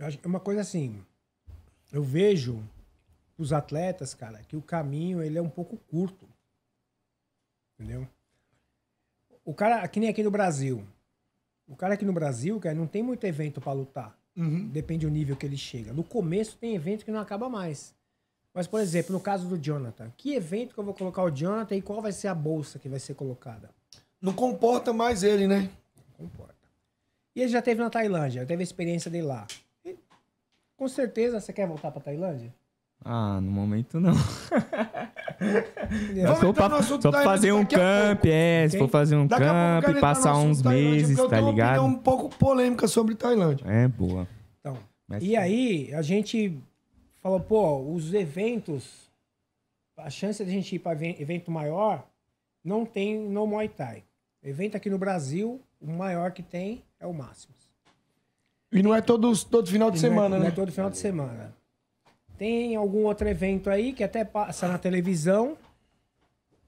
É uma coisa assim. Eu vejo os atletas, cara, que o caminho ele é um pouco curto. Entendeu? O cara, que nem aqui no Brasil. O cara aqui no Brasil, cara, não tem muito evento para lutar. Uhum. Depende do nível que ele chega. No começo tem evento que não acaba mais. Mas, por exemplo, no caso do Jonathan, que evento que eu vou colocar o Jonathan e qual vai ser a bolsa que vai ser colocada? Não comporta mais ele, né? Não comporta. E ele já teve na Tailândia, já teve a experiência dele lá. Com certeza você quer voltar pra Tailândia? Ah, no momento não. Vamos pra, no só pra fazer um camp, é. Se for fazer um daqui camp, passar uns meses, tá ligado? um pouco polêmica sobre Tailândia. É, boa. Então, Mas, e tá. aí, a gente falou, pô, os eventos, a chance de a gente ir pra evento maior não tem no Muay Thai. Evento aqui no Brasil, o maior que tem é o Máximos. E não é todo todo final de é- semana, é, né? Não é todo final de semana. Tem algum outro evento aí que até passa na televisão.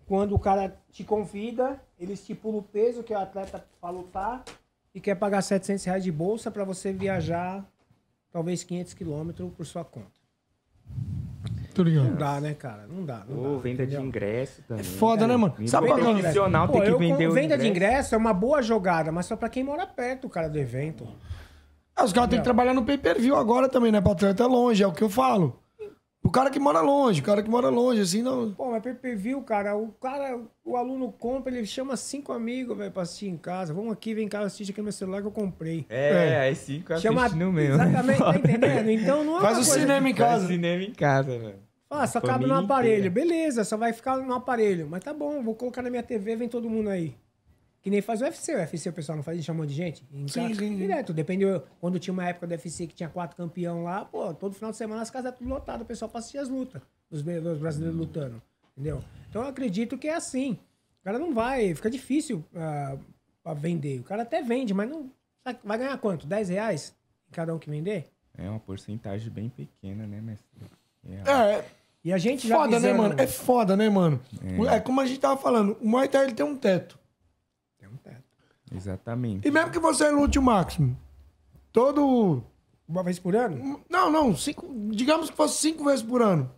Quando o cara te convida, ele estipula o peso que o atleta para lutar e quer pagar 700 reais de bolsa para você viajar talvez 500 quilômetros por sua conta. Tô ligado. Não dá, né, cara? Não dá. Não dá, venda entendeu? de ingresso também. É foda, né, mano? Sabe qual é profissional tem que vender o o Venda ingresso. de ingresso é uma boa jogada, mas só para quem mora perto, cara, do evento. Ah, os caras têm que trabalhar no pay-per-view agora também, né? Pra é longe, é o que eu falo. O cara que mora longe, o cara que mora longe, assim, não... Pô, mas pay-per-view, cara, o cara, o aluno compra, ele chama cinco amigos, velho, pra assistir em casa. Vamos aqui, vem cá, assiste aqui no meu celular que eu comprei. É, é. aí é. cinco chama... no meu. Exatamente, tá entendendo? Então não é Faz o cinema em casa. Faz o cinema em casa, velho. Ah, só cabe no aparelho. Inteira. Beleza, só vai ficar no aparelho. Mas tá bom, vou colocar na minha TV, vem todo mundo aí. Que nem faz o UFC. O UFC o pessoal não faz, chamou de gente. Em sim, casa, sim, Direto. dependeu Quando tinha uma época do UFC que tinha quatro campeão lá, pô, todo final de semana as casas eram tudo lotadas, o pessoal pra assistir as lutas. Os, brasileiros hum. lutando. Entendeu? Então eu acredito que é assim. O cara não vai, fica difícil uh, pra vender. O cara até vende, mas não. Vai ganhar quanto? 10 reais em cada um que vender? É uma porcentagem bem pequena, né, mestre? É. é. E a gente já. Foda, né, mano? É né? foda, né, mano? É. é. como a gente tava falando, o Muay Thai ele tem um teto. Exatamente. E mesmo que você lute o máximo, todo. Uma vez por ano? Não, não. Cinco, digamos que fosse cinco vezes por ano.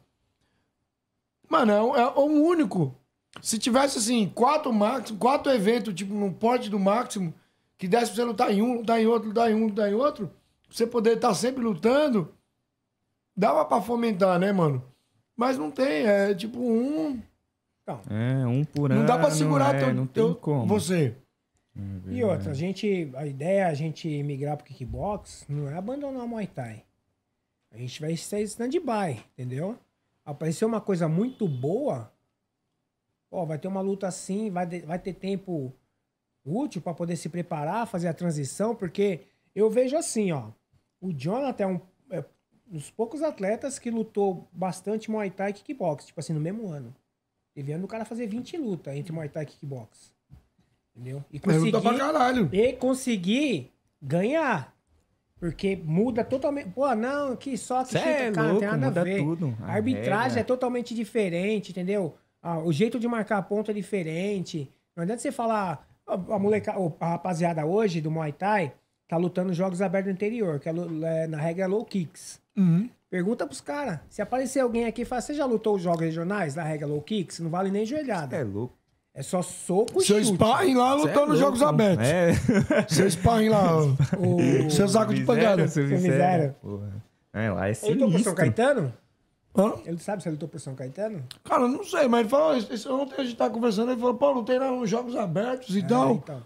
Mano, é, um, é um único. Se tivesse, assim, quatro máximo, quatro eventos, tipo, no porte do máximo, que desse pra você lutar em um, lutar em outro, lutar em um, lutar em outro, pra você poder estar tá sempre lutando, dava pra fomentar, né, mano? Mas não tem, é tipo um. Não. É, um por ano. Não dá pra segurar é, teu, não tem teu, como. você. Uhum. e outra, a gente, a ideia é a gente migrar pro kickbox não é abandonar o Muay Thai. A gente vai ser stand-by, entendeu? Apareceu uma coisa muito boa, ó, vai ter uma luta assim, vai, vai ter tempo útil para poder se preparar, fazer a transição, porque eu vejo assim, ó, o Jonathan é um, é um dos poucos atletas que lutou bastante Muay Thai e kickbox, tipo assim, no mesmo ano. Teve ano o cara fazer 20 lutas entre Muay Thai e kickbox. Entendeu? E consegui, pra caralho. E conseguir ganhar. Porque muda totalmente. Pô, não, que só que Cê é cara, louco, tem nada muda a ver. Tudo. A arbitragem é, é totalmente diferente, entendeu? Ah, o jeito de marcar ponto é diferente. Não adianta você falar, ah, a, moleca, a rapaziada hoje do Muay Thai tá lutando jogos abertos no interior, que é, é na regra é low kicks. Uhum. Pergunta pros caras. Se aparecer alguém aqui e falar, você já lutou os jogos regionais da regra low kicks? Não vale nem joelhada. é louco. É só soco e Seu sparring lá é lutando nos Jogos Abertos. É. Seu sparring lá. O... Seu saco de pancada. Seu miséria. Porra. É, lá é Ele lutou pro São Caetano? Hã? Ele sabe se ele lutou pro São Caetano? Cara, não sei, mas ele falou, ontem a gente tava conversando, ele falou, pô, tem lá nos Jogos Abertos e é, tal. Então.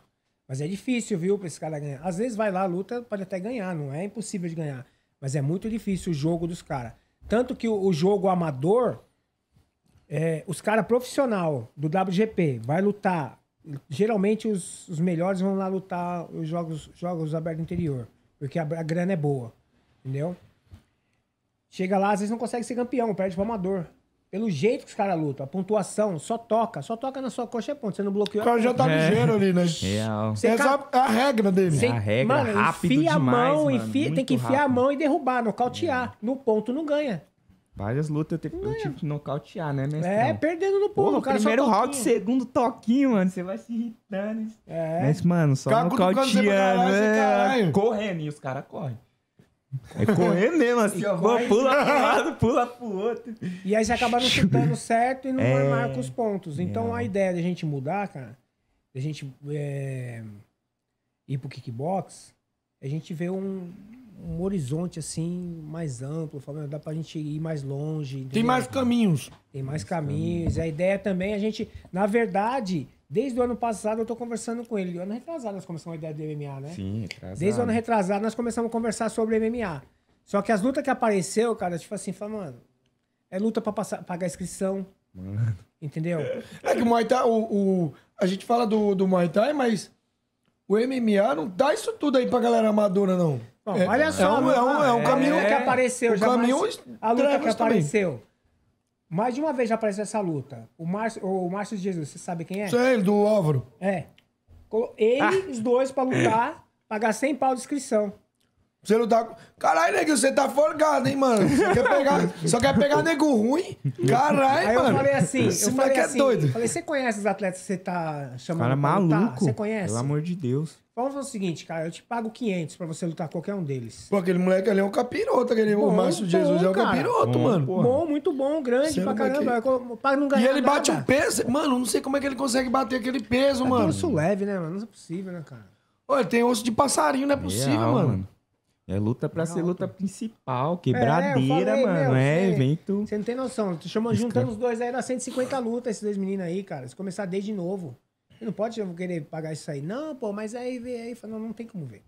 Mas é difícil, viu, pra esse cara ganhar. Às vezes vai lá, luta, pode até ganhar, não é impossível de ganhar. Mas é muito difícil o jogo dos caras. Tanto que o jogo amador, é, os caras profissional do WGP vai lutar. Geralmente os, os melhores vão lá lutar os jogos, jogos aberto interior. Porque a, a grana é boa. Entendeu? Chega lá, às vezes não consegue ser campeão, perde pro amador. Pelo jeito que os caras lutam, a pontuação só toca, só toca na sua coxa é ponto. Você não bloqueou. O cara já tá é. ligeiro ali, né? Você é a regra dele. Você... É a regra, mano, rápido enfia demais, a mão, mano. Enfia... tem que enfiar rápido. a mão e derrubar, nocautear. É. No ponto não ganha. Várias lutas eu, te, eu tive que nocautear, né, mestrão? Né, é, perdendo no pulo, cara, primeiro round, segundo toquinho, mano. Você vai se irritando. É. Mas, mano, só Caco nocauteando. né correndo, e os caras correm. É correr mesmo, assim, pula vai... pula pro lado, pula pro outro. E aí você acaba não chutando certo e não é... marca os pontos. Então é. a ideia da gente mudar, cara, da gente é... ir pro kickbox, é a gente vê um, um horizonte assim mais amplo, falando, dá pra gente ir mais longe. Entendeu? Tem mais caminhos. Tem mais caminhos. A ideia também a gente, na verdade, desde o ano passado eu tô conversando com ele. Ano retrasado nós começamos a ideia do MMA, né? Sim, retrasado. Desde o ano retrasado nós começamos a conversar sobre MMA. Só que as lutas que apareceu, cara, tipo assim, fala, mano, é luta pra passar, pagar inscrição. Mano. Entendeu? É que o Muay Thai, o, o, a gente fala do, do Muay Thai, mas o MMA não dá isso tudo aí pra galera amadora, não. Bom, é, olha é só, é, é um, é um, é um caminho que apareceu. Um caminho mais, a luta que apareceu. Também. Mais de uma vez já apareceu essa luta. O Márcio, o Márcio Jesus, você sabe quem é? Sei, é do Álvaro. É. Eles ah. dois pra lutar, pagar 100 pau de inscrição. Você não tá. Caralho, nego, você tá forgado, hein, mano? Só quer pegar, só quer pegar nego ruim? Caralho, mano. eu falei assim, eu Esse falei é assim, doido. doido. falei, você conhece os atletas que você tá chamando Cara, pra maluco. Você conhece? Pelo amor de Deus. Vamos fazer o seguinte, cara, eu te pago 500 pra você lutar qualquer um deles. Pô, aquele moleque ali é um capiroto, aquele Bom, o Márcio bom, Jesus é um capiroto, Bom, mano. porra. Bom, muito bom, grande é pra caramba. Pra não ganhar E ele bate um peso. Mano, não sei como é que ele consegue bater aquele peso, é mano. Eu osso leve, né, mano? Não é possível, né, cara? Ô, ele tem osso de passarinho, não é possível, Real, mano. mano. É luta pra ser luta principal, é, quebradeira, falei, mano. Meu, é você, evento. Você não tem noção. Tu chama, juntando os dois aí, dá 150 lutas, esses dois meninos aí, cara. Se começar desde novo. Você não pode eu querer pagar isso aí. Não, pô, mas aí vê aí. Não, não tem como ver.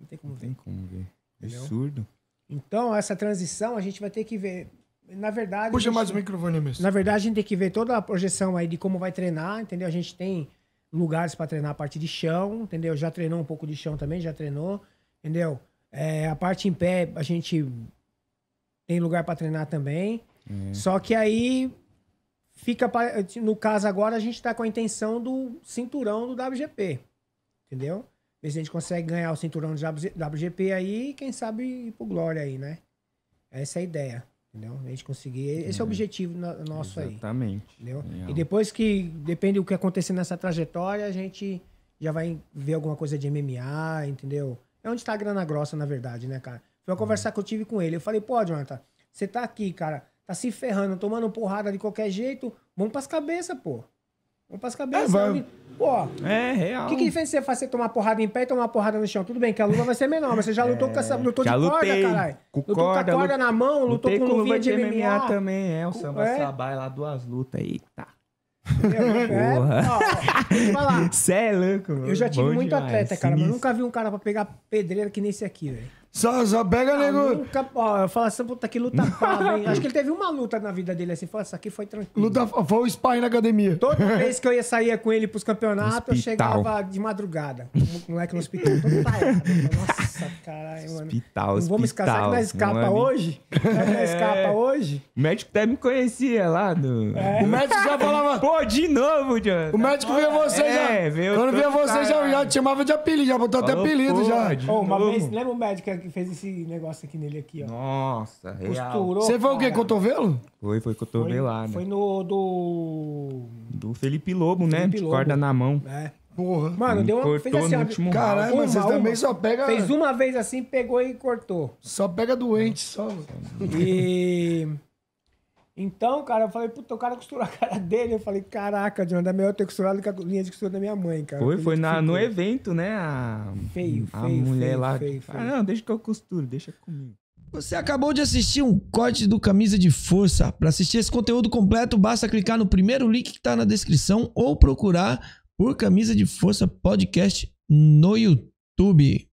Não tem como não ver. Não tem como ver. Entendeu? Absurdo. Então, essa transição a gente vai ter que ver. Na verdade. Puxa gente, mais o microfone mesmo. Na verdade, a gente tem que ver toda a projeção aí de como vai treinar, entendeu? A gente tem lugares para treinar a parte de chão, entendeu? Já treinou um pouco de chão também, já treinou, entendeu? É, a parte em pé, a gente tem lugar para treinar também. Uhum. Só que aí fica. No caso agora, a gente tá com a intenção do cinturão do WGP. Entendeu? Ver se a gente consegue ganhar o cinturão do WGP aí quem sabe ir pro Glória aí, né? Essa é a ideia. Entendeu? A gente conseguir. Esse é, o uhum. objetivo nosso Exatamente. aí. Entendeu? Legal. E depois que. Depende do que acontecer nessa trajetória, a gente já vai ver alguma coisa de MMA, entendeu? É onde está a grana grossa, na verdade, né, cara? Foi uma uhum. conversa que eu tive com ele. Eu falei, pô, Jonathan, você tá aqui, cara, tá se ferrando, tomando porrada de qualquer jeito. Vamos pras cabeças, pô. Vamos pras é, cabeças. É, vai... Pô, é real. Que, que diferença você faz você tomar porrada em pé e tomar porrada no chão? Tudo bem que a luva vai ser menor, mas você já é, lutou é, com essa. Lutou de corda, lutei, caralho. Com lutou corda, com a corda lut... na mão, lutou com luvinha de MMA. MMA também, é. O samba é? sabai lá, duas lutas aí. Tá. Porra. É, Você é louco, mano. Eu já tive Bom muito demais, atleta, cara, sinistro. mas nunca vi um cara pra pegar pedreira que nem esse aqui, velho. Só, só pega, ah, nego. Nunca, ó, eu falo assim, puta, que luta hein? Acho que ele teve uma luta na vida dele, assim, falou, essa assim, aqui foi tranquilo. Luta, foi o sparring na academia. Toda vez que eu ia sair com ele pros campeonatos, hospital. eu chegava de madrugada. O moleque no hospital, todo parado. Nossa. Né? Nossa, caralho, mano. Hospital, Não vamos escapar que nós escapa mano. hoje? Nós é. escapa hoje? O médico até me conhecia lá do... É. O médico já falava... Pô, de novo, Jonathan. O médico via você é, já... Quando via você já, já te chamava de apelido, já botou até apelido já. Oh, uma novo. vez, lembra o médico que fez esse negócio aqui nele aqui, ó? Nossa, Costurou, Você foi o quê? Cotovelo? Foi, foi cotovelada. Foi, né? foi no do... Do Felipe Lobo, né? Felipe né? Lobo. De corda na mão. É. Porra. Mano, deu uma. Fez assim, último Caralho, mas você também só pega. Fez uma vez assim, pegou e cortou. Só pega doente, só. E. Então, cara, eu falei, puta, o cara costurou a cara dele. Eu falei, caraca, John, é melhor eu ter costurado que a linha de costura da minha mãe, cara. Foi, foi na, no evento, né? A, feio, a feio, mulher feio, lá. Feio, feio. Ah, não, deixa que eu costuro, deixa comigo. Você acabou de assistir um corte do Camisa de Força. Para assistir esse conteúdo completo, basta clicar no primeiro link que está na descrição ou procurar por Camisa de Força Podcast no YouTube.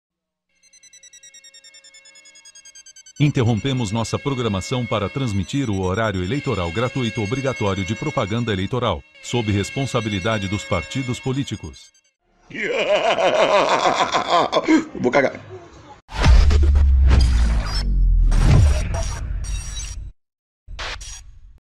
Interrompemos nossa programação para transmitir o horário eleitoral gratuito obrigatório de propaganda eleitoral, sob responsabilidade dos partidos políticos. Vou cagar.